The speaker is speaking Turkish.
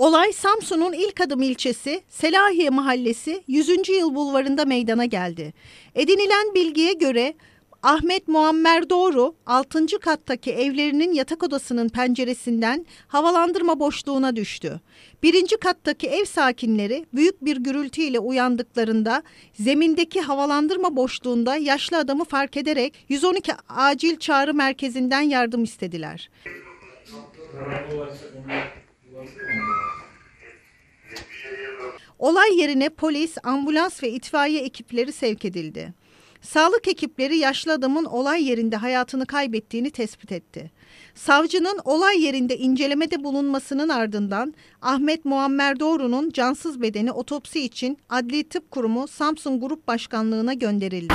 Olay Samsun'un ilk adım ilçesi Selahiye Mahallesi 100. Yıl Bulvarı'nda meydana geldi. Edinilen bilgiye göre Ahmet Muammer Doğru 6. kattaki evlerinin yatak odasının penceresinden havalandırma boşluğuna düştü. 1. kattaki ev sakinleri büyük bir gürültüyle uyandıklarında zemindeki havalandırma boşluğunda yaşlı adamı fark ederek 112 acil çağrı merkezinden yardım istediler. Olay yerine polis, ambulans ve itfaiye ekipleri sevk edildi. Sağlık ekipleri yaşlı adamın olay yerinde hayatını kaybettiğini tespit etti. Savcının olay yerinde incelemede bulunmasının ardından Ahmet Muammer Doğru'nun cansız bedeni otopsi için Adli Tıp Kurumu Samsun Grup Başkanlığı'na gönderildi.